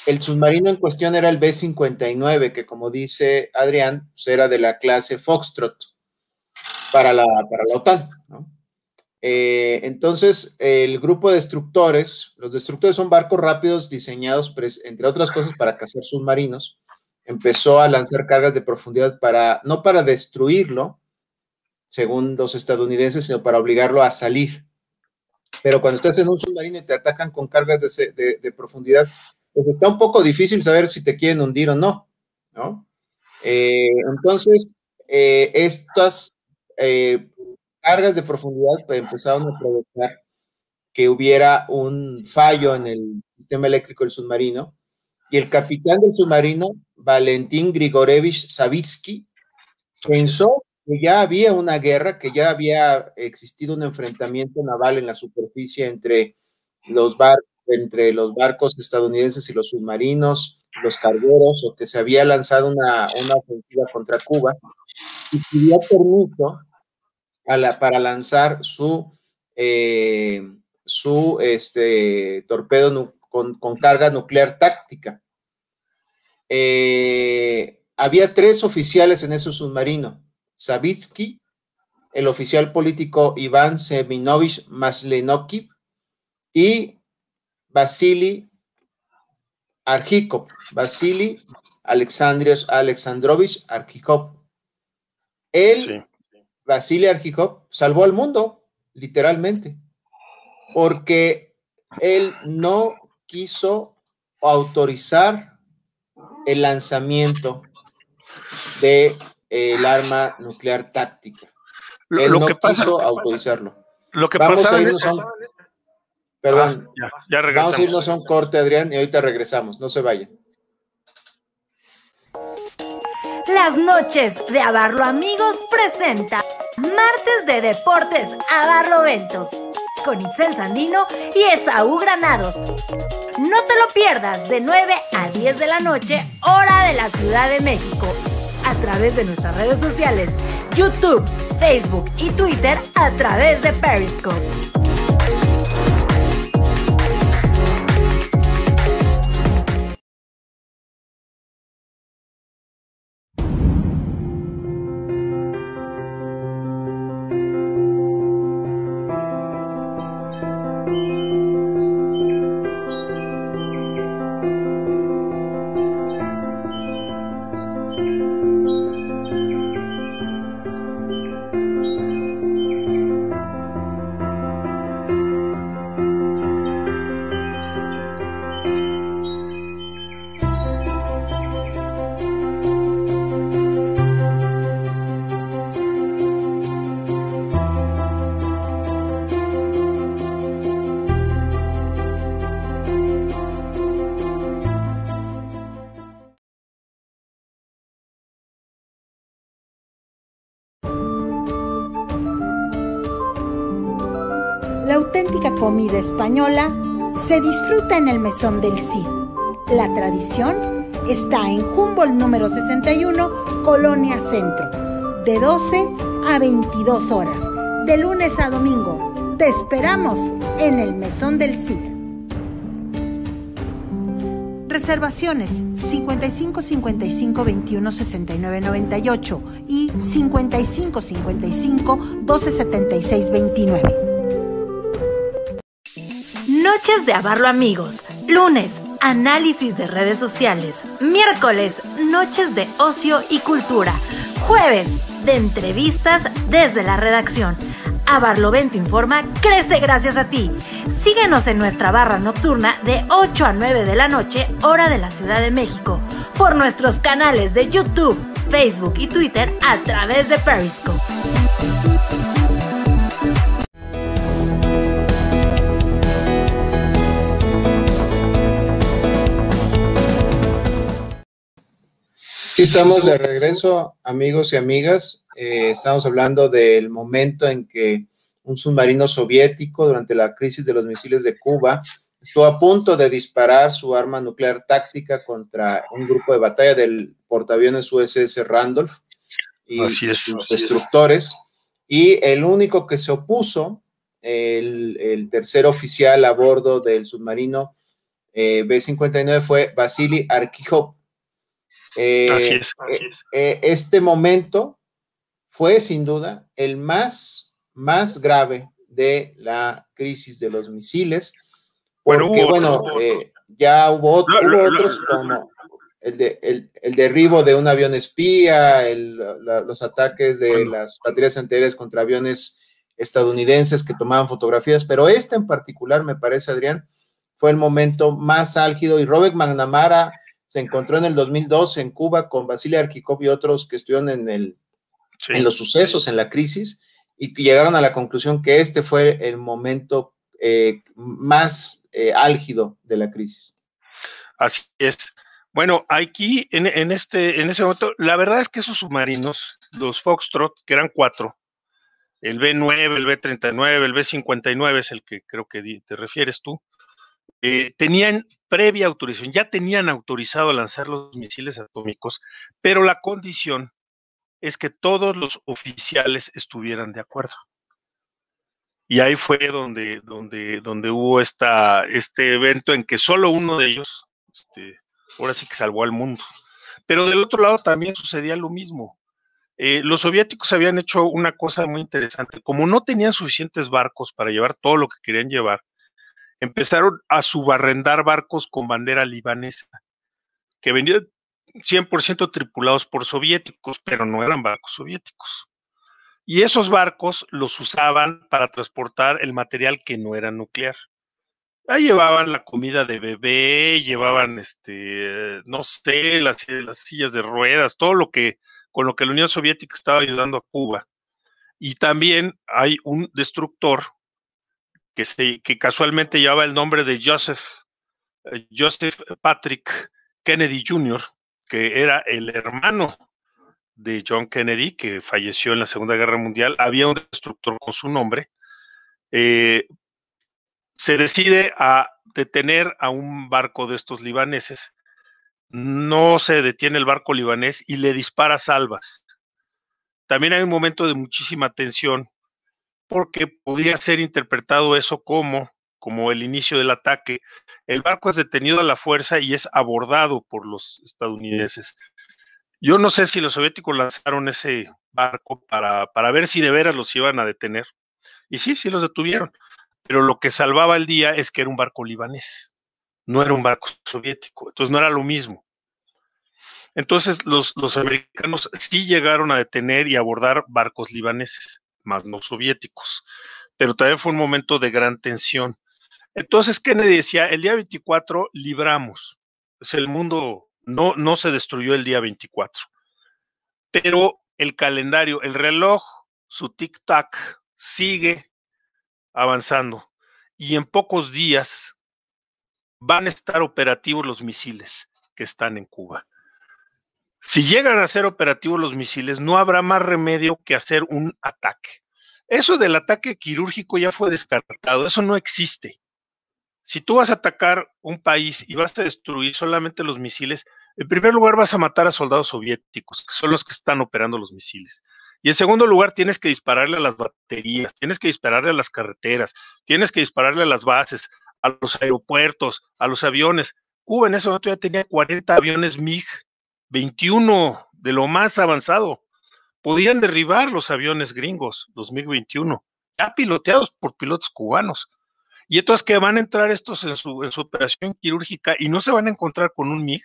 El submarino en cuestión era el B-59, que como dice Adrián, pues era de la clase Foxtrot para la, para OTAN. Eh, entonces, el grupo de destructores, los destructores son barcos rápidos diseñados, entre otras cosas, para cazar submarinos. Empezó a lanzar cargas de profundidad para, no para destruirlo, según los estadounidenses, sino para obligarlo a salir. Pero cuando estás en un submarino y te atacan con cargas de, profundidad, pues está un poco difícil saber si te quieren hundir o no, ¿no? Eh, entonces, eh, estas eh, cargas de profundidad pues, empezaron a provocar que hubiera un fallo en el sistema eléctrico del submarino y el capitán del submarino, Valentín Grigorevich Savitsky, pensó que ya había una guerra, que ya había existido un enfrentamiento naval en la superficie entre los, barcos, entre los barcos estadounidenses y los submarinos, los cargueros, o que se había lanzado una, ofensiva contra Cuba, y pidió permiso a la, para lanzar su, eh, su este, torpedo con, carga nuclear táctica. Eh, había tres oficiales en ese submarino Savitsky, el oficial político Iván Seminovich Maslenokiv y Vasily Arjikov, Vasily Alexandrios Alexandrovich Arjikov. Él, Basili Vasily salvó al mundo, literalmente, porque él no quiso autorizar el lanzamiento de el arma nuclear táctica. Lo, no que pasa, quiso autorizarlo. Lo que vamos pasa a irnos Perdón, ah, ya, vamos a irnos a un corte, Adrián, y ahorita regresamos. No se vayan. Las noches de Abarro Amigos presenta Martes de Deportes Abarro Vento con Itzel Sandino y Esaú Granados. No te lo pierdas de 9 a 10 de la noche, hora de la Ciudad de México, a través de nuestras redes sociales, YouTube, Facebook y Twitter a través de Periscope. comida española se disfruta en el Mesón del Cid. La tradición está en Humboldt número 61, Colonia Centro, de 12 a 22 horas, de lunes a domingo. Te esperamos en el Mesón del Cid. Reservaciones 55 55 21 69 98 y 55 55 12 76 29 de Abarlo Amigos. Lunes, análisis de redes sociales. Miércoles, noches de ocio y cultura. Jueves, de entrevistas desde la redacción. Abarlovento Informa crece gracias a ti. Síguenos en nuestra barra nocturna de 8 a 9 de la noche, hora de la Ciudad de México, por nuestros canales de YouTube, Facebook y Twitter a través de Periscope. estamos de regreso, amigos y amigas. Eh, estamos hablando del momento en que un submarino soviético durante la crisis de los misiles de Cuba estuvo a punto de disparar su arma nuclear táctica contra un grupo de batalla del portaaviones USS Randolph y sus destructores. Y el único que se opuso, el, tercer oficial a bordo del submarino eh, B-59, fue Vasily Arkhipov eh, eh, eh, este momento fue sin duda el más, más grave de la crisis de los misiles. bueno, ya hubo, otros como el, el, derribo de un avión espía, los ataques de las baterías anteriores contra aviones estadounidenses que tomaban fotografías, pero este en particular, me parece, Adrián, fue el momento más álgido y Robert McNamara se encontró en el 2002 en Cuba con Basilia Arquikov y otros que estuvieron en, el, los sucesos, en la crisis, y llegaron a la conclusión que este fue el momento eh, más eh, álgido de la crisis. Así es. Bueno, aquí en, este, en ese momento, la verdad es que esos submarinos, los Foxtrot, que eran cuatro, el B9, el B39, el B59 es el que creo que te refieres tú, eh, tenían previa autorización, ya tenían autorizado lanzar los misiles atómicos, pero la condición es que todos los oficiales estuvieran de acuerdo. Y ahí fue donde, donde, donde hubo esta, este evento en que solo uno de ellos, este, ahora sí que salvó al mundo. Pero del otro lado también sucedía lo mismo. Eh, los soviéticos habían hecho una cosa muy interesante. Como no tenían suficientes barcos para llevar todo lo que querían llevar, empezaron a subarrendar barcos con bandera libanesa, que venían 100% tripulados por soviéticos, pero no eran barcos soviéticos. Y esos barcos los usaban para transportar el material que no era nuclear. Ahí llevaban la comida de bebé, llevaban, este, no sé, las, las sillas de ruedas, todo lo que, con lo que la Unión Soviética estaba ayudando a Cuba. Y también hay un destructor que, que casualmente llevaba el nombre de Joseph, eh, Joseph Patrick Kennedy Jr., que era el hermano de John Kennedy, que falleció en la Segunda Guerra Mundial. Había un destructor con su nombre. Eh, se decide a detener a un barco de estos libaneses. No se detiene el barco libanés y le dispara salvas. También hay un momento de muchísima tensión porque podría ser interpretado eso como, como el inicio del ataque. El barco es detenido a la fuerza y es abordado por los estadounidenses. Yo no sé si los soviéticos lanzaron ese barco para, para ver si de veras los iban a detener. Y sí, sí los detuvieron. Pero lo que salvaba el día es que era un barco libanés, no era un barco soviético. Entonces no era lo mismo. Entonces los, los americanos sí llegaron a detener y abordar barcos libaneses más no soviéticos. Pero también fue un momento de gran tensión. Entonces Kennedy decía, el día 24 libramos. el mundo no, no se destruyó el día 24. Pero el calendario, el reloj, su tic-tac, sigue avanzando. Y en pocos días van a estar operativos los misiles que están en Cuba. Si llegan a ser operativos los misiles, no habrá más remedio que hacer un ataque. Eso del ataque quirúrgico ya fue descartado, eso no existe. Si tú vas a atacar un país y vas a destruir solamente los misiles, en primer lugar vas a matar a soldados soviéticos, que son los que están operando los misiles. Y en segundo lugar, tienes que dispararle a las baterías, tienes que dispararle a las carreteras, tienes que dispararle a las bases, a los aeropuertos, a los aviones. Cuba en ese momento ya tenía 40 aviones MiG 21 de lo más avanzado. Podían derribar los aviones gringos 2021, ya piloteados por pilotos cubanos. Y entonces que van a entrar estos en su, en su operación quirúrgica y no se van a encontrar con un MIG.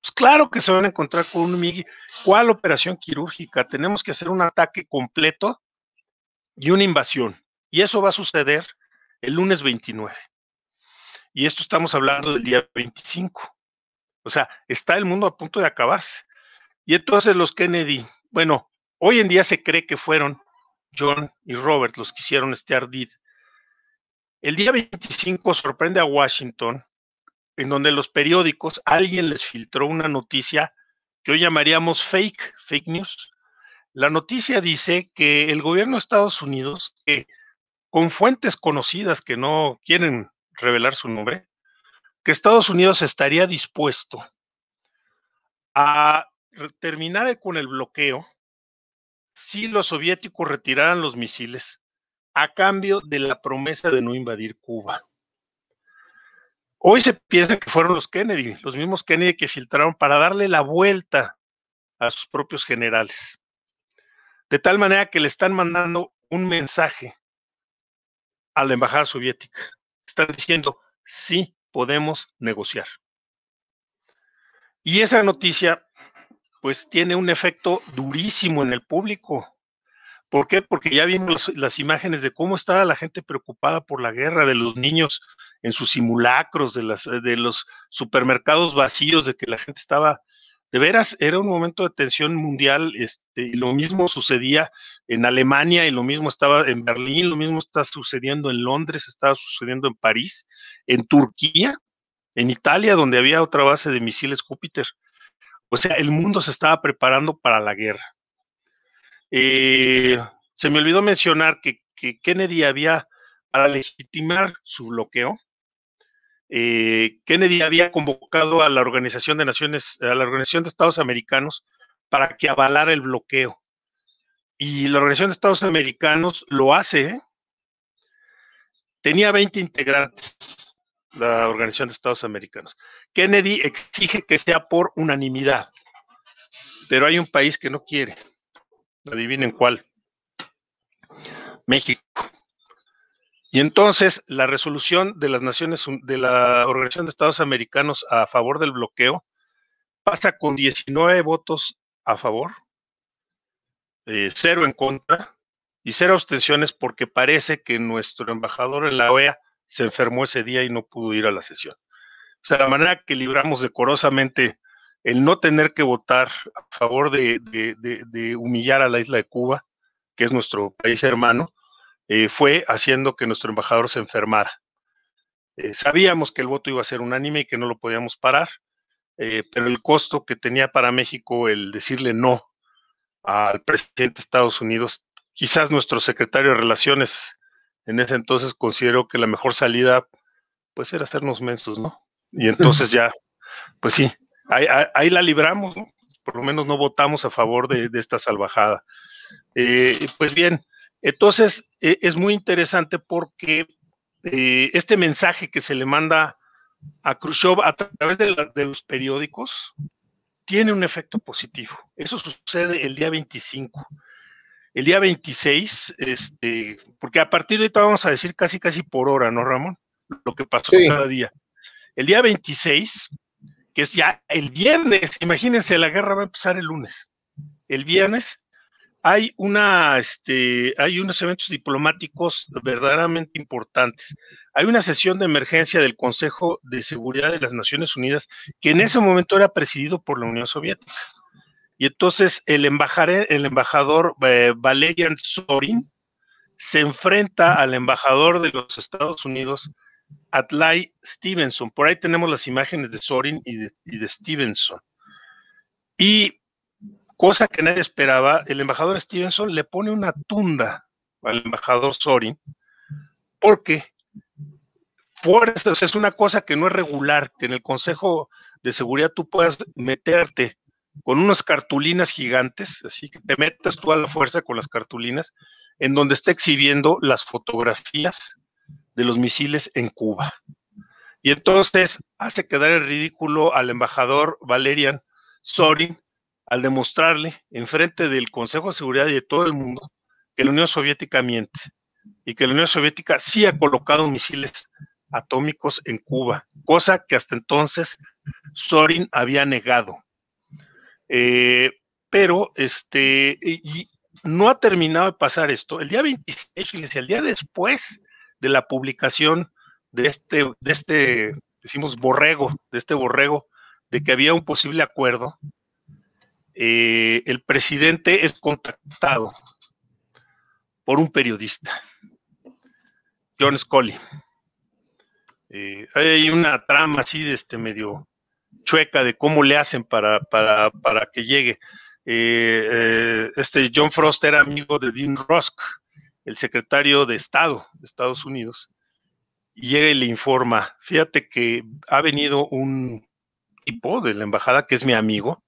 Pues claro que se van a encontrar con un MIG. ¿Cuál operación quirúrgica? Tenemos que hacer un ataque completo y una invasión. Y eso va a suceder el lunes 29. Y esto estamos hablando del día 25. O sea, está el mundo a punto de acabarse. Y entonces los Kennedy, bueno, hoy en día se cree que fueron John y Robert los que hicieron este ardid. El día 25 sorprende a Washington, en donde los periódicos, alguien les filtró una noticia que hoy llamaríamos fake, fake news. La noticia dice que el gobierno de Estados Unidos, que con fuentes conocidas que no quieren revelar su nombre, que Estados Unidos estaría dispuesto a terminar con el bloqueo si los soviéticos retiraran los misiles a cambio de la promesa de no invadir Cuba. Hoy se piensa que fueron los Kennedy, los mismos Kennedy que filtraron para darle la vuelta a sus propios generales. De tal manera que le están mandando un mensaje a la embajada soviética. Están diciendo, sí, podemos negociar. Y esa noticia, pues, tiene un efecto durísimo en el público. ¿Por qué? Porque ya vimos las imágenes de cómo estaba la gente preocupada por la guerra, de los niños en sus simulacros, de, las, de los supermercados vacíos, de que la gente estaba de veras era un momento de tensión mundial, este, y lo mismo sucedía en Alemania, y lo mismo estaba en Berlín, lo mismo está sucediendo en Londres, estaba sucediendo en París, en Turquía, en Italia, donde había otra base de misiles Júpiter. O sea, el mundo se estaba preparando para la guerra. Eh, se me olvidó mencionar que Kennedy había, para legitimar su bloqueo, eh, Kennedy había convocado a la Organización de Naciones, a la Organización de Estados Americanos para que avalara el bloqueo. Y la Organización de Estados Americanos lo hace. Tenía 20 integrantes la Organización de Estados Americanos. Kennedy exige que sea por unanimidad, pero hay un país que no quiere. Adivinen cuál. México. Y entonces la resolución de las Naciones de la Organización de Estados Americanos a favor del bloqueo pasa con 19 votos a favor, eh, cero en contra y cero abstenciones porque parece que nuestro embajador en la OEA se enfermó ese día y no pudo ir a la sesión. O sea, la manera que libramos decorosamente el no tener que votar a favor de humillar a la isla de Cuba, que es nuestro país hermano, eh, fue haciendo que nuestro embajador se enfermara. Eh, sabíamos que el voto iba a ser unánime y que no lo podíamos parar, eh, pero el costo que tenía para México el decirle no al presidente de Estados Unidos, quizás nuestro secretario de Relaciones en ese entonces consideró que la mejor salida pues era hacernos mensos, ¿no? Y entonces ya, pues sí, ahí, la libramos, Por lo menos no votamos a favor de, esta salvajada. pues bien, entonces, eh, es muy interesante porque eh, este mensaje que se le manda a Khrushchev a través de, los periódicos tiene un efecto positivo. Eso sucede el día 25. El día 26, este, porque a partir de ahorita vamos a decir casi, casi por hora, ¿no, Ramón? Lo que pasó cada día. El día 26, que es ya el viernes, imagínense, la guerra va a empezar el lunes. El viernes hay una, este, hay unos eventos diplomáticos verdaderamente importantes. Hay una sesión de emergencia del Consejo de Seguridad de las Naciones Unidas que en ese momento era presidido por la Unión Soviética. Y entonces el, embajare, el embajador eh, Valerian Sorin se enfrenta al embajador de los Estados Unidos, Adlai Stevenson. Por ahí tenemos las imágenes de Sorin y de, y de Stevenson. Y cosa que nadie esperaba, el embajador Stevenson le pone una tunda al embajador Sorin, porque fuerzas es una cosa que no es regular, que en el Consejo de Seguridad tú puedas meterte con unas cartulinas gigantes, así que te metas tú a la fuerza con las cartulinas, en donde está exhibiendo las fotografías de los misiles en Cuba. Y entonces hace quedar el ridículo al embajador Valerian Sorin, al demostrarle en frente del Consejo de Seguridad y de todo el mundo que la Unión Soviética miente y que la Unión Soviética sí ha colocado misiles atómicos en Cuba, cosa que hasta entonces Sorin había negado. Eh, pero este, y no ha terminado de pasar esto. El día 26, el día después de la publicación de este, de este, decimos, borrego, de este borrego, de que había un posible acuerdo, eh, el presidente es contactado por un periodista, John Scully. Eh, hay una trama así de este medio chueca de cómo le hacen para, para, que llegue. Eh, este John Frost era amigo de Dean Rusk, el secretario de Estado de Estados Unidos, y llega y le informa, fíjate que ha venido un tipo de la embajada que es mi amigo,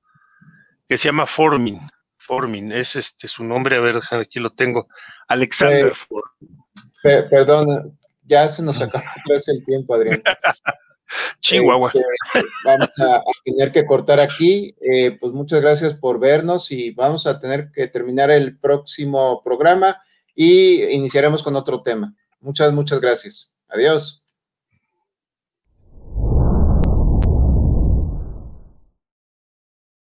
que se llama Formin. Formin, es este su nombre, a ver, aquí lo tengo. Alexander Formin. perdón, ya se nos acabó atrás el tiempo, Adrián. Chihuahua. Este, vamos a, tener que cortar aquí. Eh, pues muchas gracias por vernos y vamos a tener que terminar el próximo programa y iniciaremos con otro tema. Muchas, muchas gracias. Adiós.